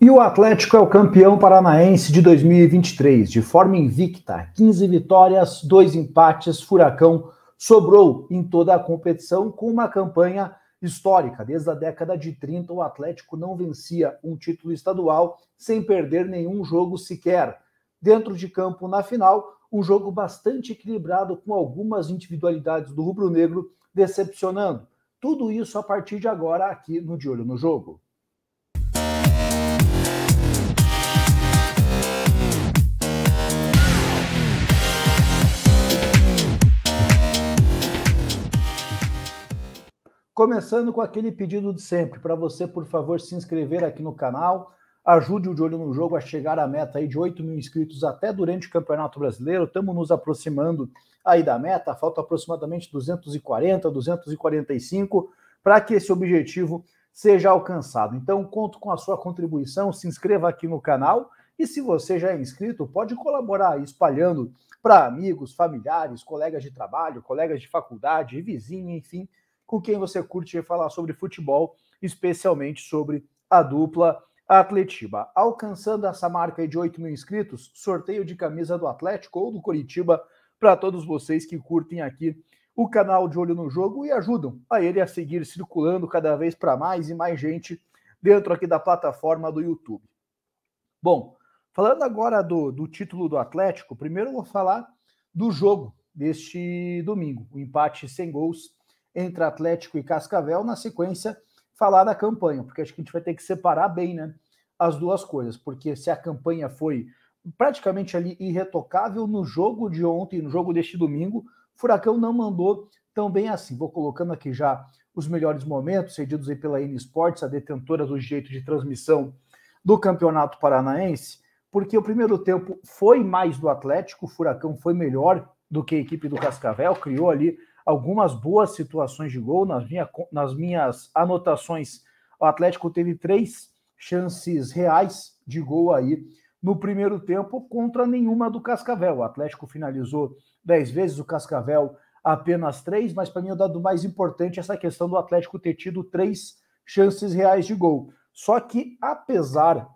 E o Atlético é o campeão paranaense de 2023, de forma invicta. 15 vitórias, dois empates, Furacão sobrou em toda a competição com uma campanha histórica. Desde a década de 30, o Atlético não vencia um título estadual sem perder nenhum jogo sequer. Dentro de campo, na final, um jogo bastante equilibrado com algumas individualidades do rubro-negro decepcionando. Tudo isso a partir de agora aqui no De Olho no Jogo. Começando com aquele pedido de sempre, para você, por favor, se inscrever aqui no canal, ajude o De Olho no Jogo a chegar à meta aí de 8 mil inscritos até durante o Campeonato Brasileiro, estamos nos aproximando aí da meta, falta aproximadamente 240, 245, para que esse objetivo seja alcançado. Então, conto com a sua contribuição, se inscreva aqui no canal, e se você já é inscrito, pode colaborar espalhando para amigos, familiares, colegas de trabalho, colegas de faculdade, vizinho, enfim, com quem você curte falar sobre futebol, especialmente sobre a dupla Atletiba. Alcançando essa marca de 8 mil inscritos, sorteio de camisa do Atlético ou do Curitiba para todos vocês que curtem aqui o canal de Olho no Jogo e ajudam a ele a seguir circulando cada vez para mais e mais gente dentro aqui da plataforma do YouTube. Bom, falando agora do, do título do Atlético, primeiro eu vou falar do jogo deste domingo, o empate sem gols entre Atlético e Cascavel, na sequência, falar da campanha, porque acho que a gente vai ter que separar bem né, as duas coisas, porque se a campanha foi praticamente ali irretocável no jogo de ontem, no jogo deste domingo, Furacão não mandou tão bem assim. Vou colocando aqui já os melhores momentos cedidos aí pela N Sports, a detentora do jeito de transmissão do Campeonato Paranaense, porque o primeiro tempo foi mais do Atlético, o Furacão foi melhor do que a equipe do Cascavel, criou ali algumas boas situações de gol. Nas, minha, nas minhas anotações, o Atlético teve três chances reais de gol aí no primeiro tempo contra nenhuma do Cascavel. O Atlético finalizou dez vezes, o Cascavel apenas três, mas para mim é o dado mais importante é essa questão do Atlético ter tido três chances reais de gol. Só que apesar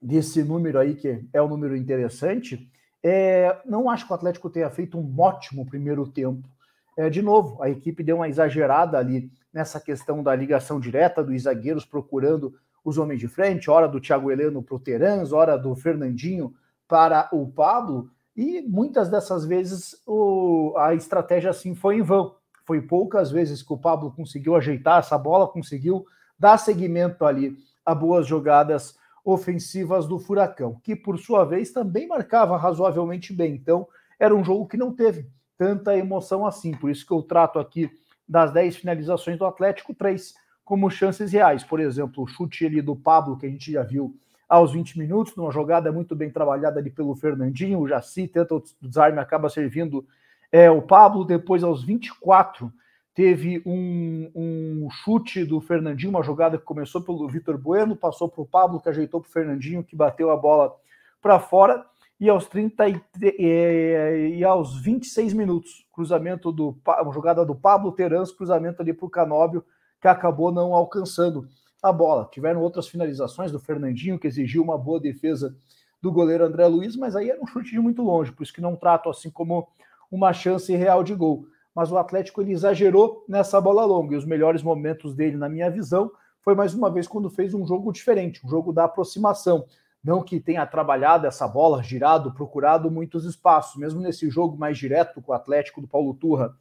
desse número aí, que é um número interessante, é, não acho que o Atlético tenha feito um ótimo primeiro tempo é, de novo, a equipe deu uma exagerada ali nessa questão da ligação direta dos zagueiros procurando os homens de frente, hora do Thiago Heleno para o Terãs, hora do Fernandinho para o Pablo, e muitas dessas vezes o, a estratégia assim foi em vão. Foi poucas vezes que o Pablo conseguiu ajeitar essa bola, conseguiu dar seguimento ali a boas jogadas ofensivas do Furacão, que por sua vez também marcava razoavelmente bem. Então, era um jogo que não teve tanta emoção assim. Por isso que eu trato aqui das 10 finalizações do Atlético, 3 como chances reais. Por exemplo, o chute ali do Pablo, que a gente já viu aos 20 minutos, numa jogada muito bem trabalhada ali pelo Fernandinho, o Jaci tenta o desarme, acaba servindo é, o Pablo. Depois, aos 24, teve um, um chute do Fernandinho, uma jogada que começou pelo Vitor Bueno, passou para o Pablo, que ajeitou para o Fernandinho, que bateu a bola para fora e aos 30 e, e, e aos 26 minutos, cruzamento do jogada do Pablo Terans, cruzamento ali para o Canóbio, que acabou não alcançando a bola. Tiveram outras finalizações do Fernandinho, que exigiu uma boa defesa do goleiro André Luiz, mas aí era um chute de muito longe, por isso que não trato assim como uma chance real de gol. Mas o Atlético ele exagerou nessa bola longa, e os melhores momentos dele, na minha visão, foi mais uma vez quando fez um jogo diferente, um jogo da aproximação, não que tenha trabalhado essa bola, girado, procurado muitos espaços, mesmo nesse jogo mais direto que o Atlético do Paulo Turra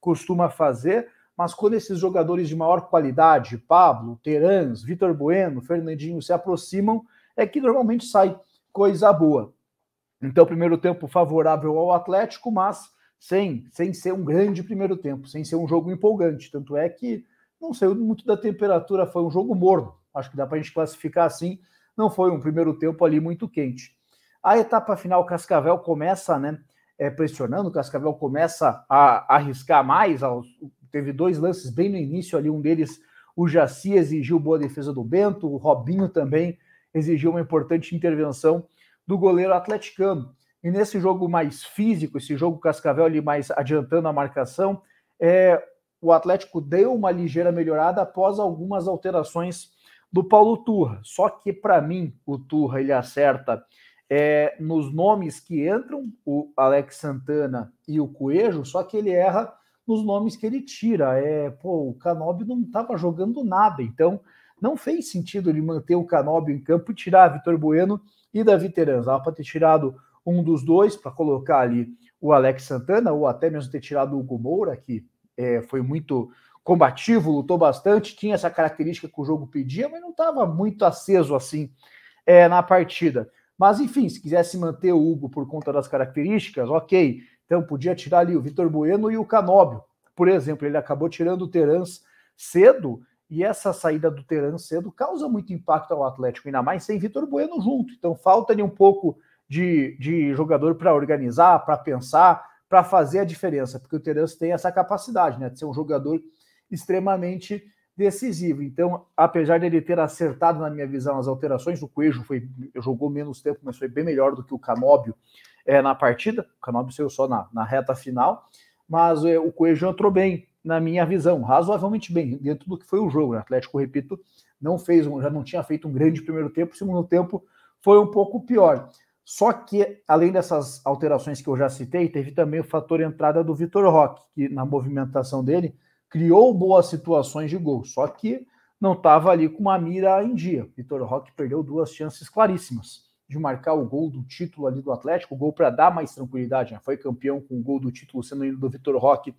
costuma fazer, mas quando esses jogadores de maior qualidade, Pablo, Terans, Vitor Bueno, Fernandinho, se aproximam, é que normalmente sai coisa boa. Então, primeiro tempo favorável ao Atlético, mas sem, sem ser um grande primeiro tempo, sem ser um jogo empolgante. Tanto é que não saiu muito da temperatura, foi um jogo morno. Acho que dá para a gente classificar assim, não foi um primeiro tempo ali muito quente. A etapa final, Cascavel começa, né? É, pressionando, Cascavel começa a, arriscar mais. teve dois lances bem no início ali, um deles o Jaci exigiu boa defesa do Bento, o Robinho também exigiu uma importante intervenção do goleiro atleticano. E nesse jogo mais físico, esse jogo Cascavel ali mais adiantando a marcação, é, o Atlético deu uma ligeira melhorada após algumas alterações do Paulo Turra. Só que, para mim, o Turra ele acerta é, nos nomes que entram, o Alex Santana e o Coelho, só que ele erra nos nomes que ele tira. É, pô, o Canobi não estava jogando nada, então não fez sentido ele manter o Canobi em campo e tirar Vitor Bueno e Davi Terans. Dava para ter tirado um dos dois para colocar ali o Alex Santana, ou até mesmo ter tirado o Hugo Moura, que é, foi muito combativo, lutou bastante, tinha essa característica que o jogo pedia, mas não estava muito aceso assim é, na partida. Mas enfim, se quisesse manter o Hugo por conta das características, ok. Então podia tirar ali o Vitor Bueno e o Canóbio, por exemplo. Ele acabou tirando o Terans cedo e essa saída do Terans cedo causa muito impacto ao Atlético, ainda mais sem Vitor Bueno junto. Então falta ali um pouco de, de jogador para organizar, para pensar, para fazer a diferença, porque o Terans tem essa capacidade né, de ser um jogador extremamente decisivo. Então, apesar dele ter acertado, na minha visão, as alterações, o Coelho foi, jogou menos tempo, mas foi bem melhor do que o Canóbio é, na partida. O Canóbio saiu só na, na reta final, mas é, o Coelho entrou bem, na minha visão, razoavelmente bem, dentro do que foi o jogo. O né? Atlético, repito, não fez, já não tinha feito um grande primeiro tempo, o segundo tempo foi um pouco pior. Só que, além dessas alterações que eu já citei, teve também o fator entrada do Vitor Roque, que na movimentação dele criou boas situações de gol, só que não estava ali com uma mira em dia. Vitor Roque perdeu duas chances claríssimas de marcar o gol do título ali do Atlético, o gol para dar mais tranquilidade, né? foi campeão com o gol do título sendo ido do Vitor Roque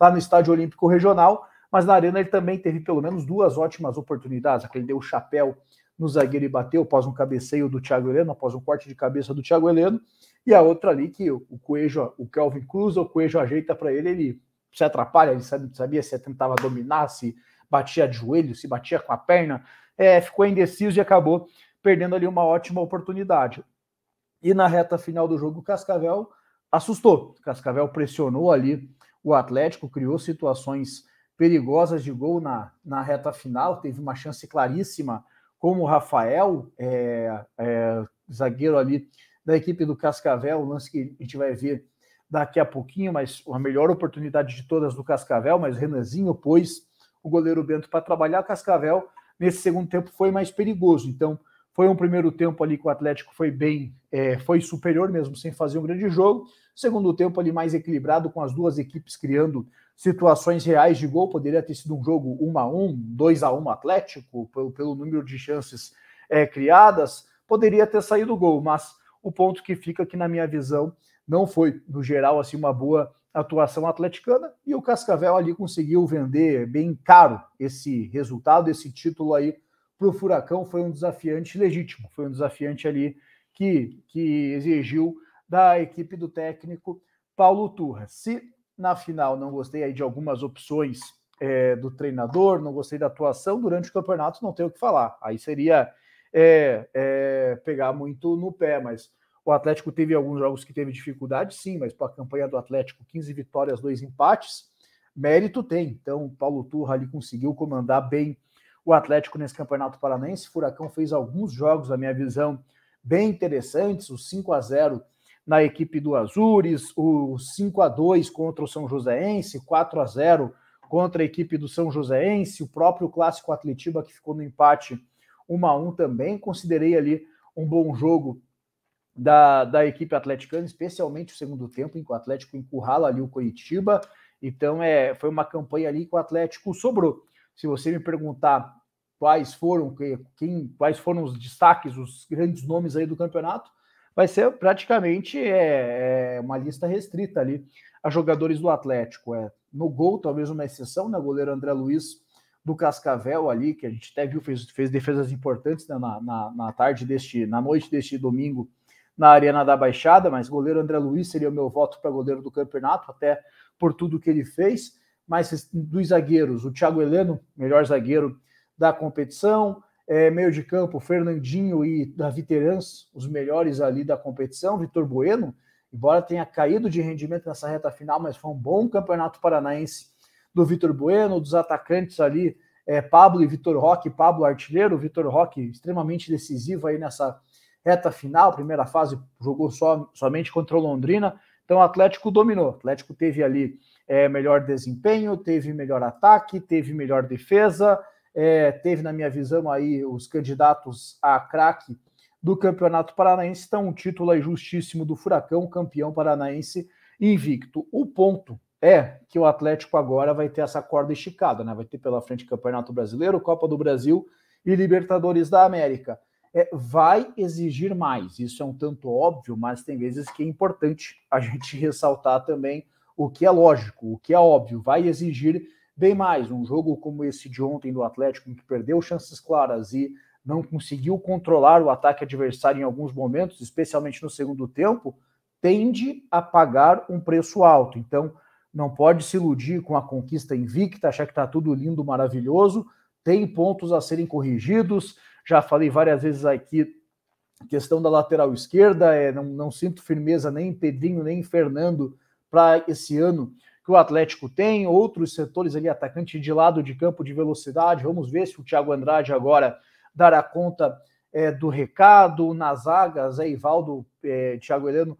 lá no Estádio Olímpico Regional, mas na Arena ele também teve pelo menos duas ótimas oportunidades, aquele deu o chapéu no zagueiro e bateu após um cabeceio do Thiago Heleno, após um corte de cabeça do Thiago Heleno, e a outra ali que o Coelho, o Kelvin Cruz, o Coelho ajeita para ele, ele se atrapalha, ele sabia se tentava dominar, se batia de joelho, se batia com a perna, é, ficou indeciso e acabou perdendo ali uma ótima oportunidade. E na reta final do jogo, o Cascavel assustou. O Cascavel pressionou ali o Atlético, criou situações perigosas de gol na, na reta final, teve uma chance claríssima, como o Rafael, é, é, zagueiro ali da equipe do Cascavel, o lance que a gente vai ver daqui a pouquinho, mas a melhor oportunidade de todas do Cascavel, mas o Renanzinho pôs o goleiro Bento para trabalhar. O Cascavel, nesse segundo tempo, foi mais perigoso. Então, foi um primeiro tempo ali que o Atlético foi bem, é, foi superior mesmo, sem fazer um grande jogo. Segundo tempo ali mais equilibrado, com as duas equipes criando situações reais de gol. Poderia ter sido um jogo 1 a 1 2 a 1 Atlético, pelo, pelo número de chances é, criadas. Poderia ter saído gol, mas o ponto que fica aqui na minha visão não foi, no geral, assim, uma boa atuação atleticana, e o Cascavel ali conseguiu vender bem caro esse resultado, esse título aí para o Furacão, foi um desafiante legítimo, foi um desafiante ali que, que exigiu da equipe do técnico Paulo Turra. Se na final não gostei aí de algumas opções é, do treinador, não gostei da atuação durante o campeonato, não tenho o que falar. Aí seria é, é, pegar muito no pé, mas o Atlético teve alguns jogos que teve dificuldade, sim, mas para a campanha do Atlético, 15 vitórias, dois empates, mérito tem. Então, o Paulo Turra ali conseguiu comandar bem o Atlético nesse Campeonato Paranaense. Furacão fez alguns jogos, na minha visão, bem interessantes, o 5 a 0 na equipe do Azures, o 5 a 2 contra o São Joséense, 4 a 0 contra a equipe do São Joséense, o próprio clássico Atletiba que ficou no empate 1 a 1 também, considerei ali um bom jogo da, da equipe atleticana, especialmente o segundo tempo, em que o Atlético encurrala ali o Coritiba. Então, é, foi uma campanha ali que o Atlético sobrou. Se você me perguntar quais foram, quem, quais foram os destaques, os grandes nomes aí do campeonato, vai ser praticamente é, é uma lista restrita ali a jogadores do Atlético. É, no gol, talvez uma exceção, né? Goleiro André Luiz do Cascavel ali, que a gente até viu, fez, fez defesas importantes né, na, na, na tarde deste, na noite deste domingo na Arena da Baixada, mas goleiro André Luiz seria o meu voto para goleiro do campeonato, até por tudo que ele fez. Mas dos zagueiros, o Thiago Heleno, melhor zagueiro da competição, é, meio de campo, Fernandinho e Davi Terans, os melhores ali da competição, Vitor Bueno, embora tenha caído de rendimento nessa reta final, mas foi um bom campeonato paranaense do Vitor Bueno, dos atacantes ali, é, Pablo e Vitor Roque, Pablo artilheiro, Vitor Roque extremamente decisivo aí nessa reta final, primeira fase, jogou só, somente contra o Londrina. Então o Atlético dominou. O Atlético teve ali é, melhor desempenho, teve melhor ataque, teve melhor defesa, é, teve, na minha visão, aí os candidatos a craque do Campeonato Paranaense. Então, um título justíssimo do Furacão, campeão paranaense invicto. O ponto é que o Atlético agora vai ter essa corda esticada, né? Vai ter pela frente Campeonato Brasileiro, Copa do Brasil e Libertadores da América é, vai exigir mais. Isso é um tanto óbvio, mas tem vezes que é importante a gente ressaltar também o que é lógico, o que é óbvio. Vai exigir bem mais. Um jogo como esse de ontem do Atlético, que perdeu chances claras e não conseguiu controlar o ataque adversário em alguns momentos, especialmente no segundo tempo, tende a pagar um preço alto. Então, não pode se iludir com a conquista invicta, achar que está tudo lindo, maravilhoso. Tem pontos a serem corrigidos, já falei várias vezes aqui, questão da lateral esquerda, é, não, não sinto firmeza nem em Pedrinho, nem em Fernando para esse ano que o Atlético tem, outros setores ali, atacante de lado de campo de velocidade, vamos ver se o Thiago Andrade agora dará conta é, do recado, nas zagas Zé Ivaldo, é, Thiago Heleno,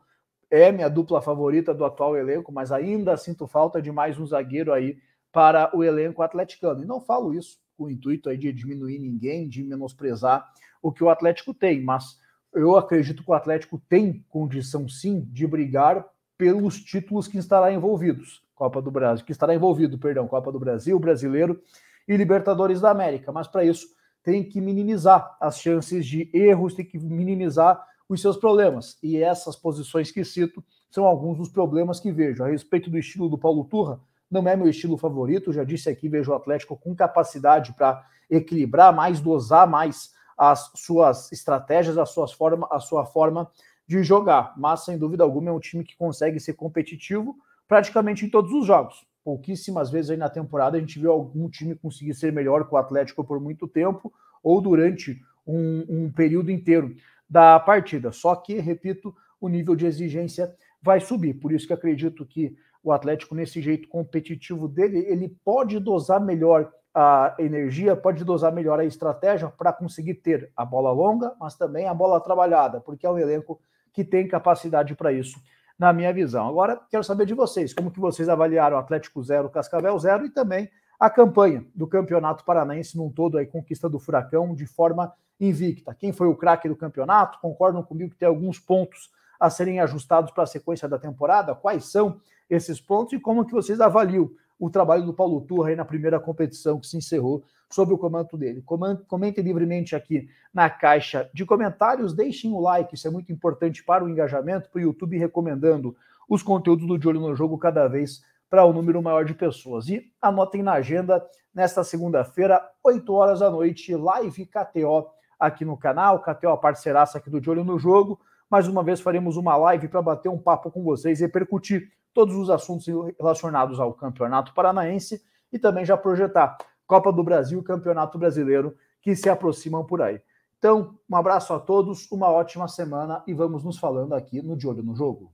é minha dupla favorita do atual elenco, mas ainda sinto falta de mais um zagueiro aí para o elenco atleticano. E não falo isso com o intuito aí de diminuir ninguém, de menosprezar o que o Atlético tem, mas eu acredito que o Atlético tem condição sim de brigar pelos títulos que estará envolvidos, Copa do Brasil, que estará envolvido, perdão, Copa do Brasil, Brasileiro e Libertadores da América, mas para isso tem que minimizar as chances de erros, tem que minimizar os seus problemas. E essas posições que cito são alguns dos problemas que vejo. A respeito do estilo do Paulo Turra, não é meu estilo favorito. Já disse aqui, vejo o Atlético com capacidade para equilibrar mais, dosar mais as suas estratégias, a, suas forma, a sua forma de jogar. Mas, sem dúvida alguma, é um time que consegue ser competitivo praticamente em todos os jogos. Pouquíssimas vezes aí na temporada a gente viu algum time conseguir ser melhor que o Atlético por muito tempo ou durante um, um período inteiro da partida. Só que, repito, o nível de exigência vai subir. Por isso que acredito que o Atlético nesse jeito competitivo dele, ele pode dosar melhor a energia, pode dosar melhor a estratégia para conseguir ter a bola longa, mas também a bola trabalhada, porque é um elenco que tem capacidade para isso, na minha visão. Agora, quero saber de vocês, como que vocês avaliaram Atlético 0, Cascavel 0 e também a campanha do Campeonato Paranaense num todo, aí, conquista do Furacão de forma invicta. Quem foi o craque do campeonato? Concordam comigo que tem alguns pontos a serem ajustados para a sequência da temporada? Quais são esses pontos e como que vocês avaliam o trabalho do Paulo Turra aí na primeira competição que se encerrou sob o comando dele. Comentem livremente aqui na caixa de comentários, deixem o like, isso é muito importante para o engajamento, para o YouTube recomendando os conteúdos do De Olho no Jogo cada vez para o um número maior de pessoas. E anotem na agenda, nesta segunda-feira, 8 horas da noite, live KTO aqui no canal, KTO parceiraça aqui do De Olho no Jogo, mais uma vez faremos uma live para bater um papo com vocês e percutir todos os assuntos relacionados ao Campeonato Paranaense e também já projetar Copa do Brasil e Campeonato Brasileiro que se aproximam por aí. Então, um abraço a todos, uma ótima semana e vamos nos falando aqui no De Olho no Jogo.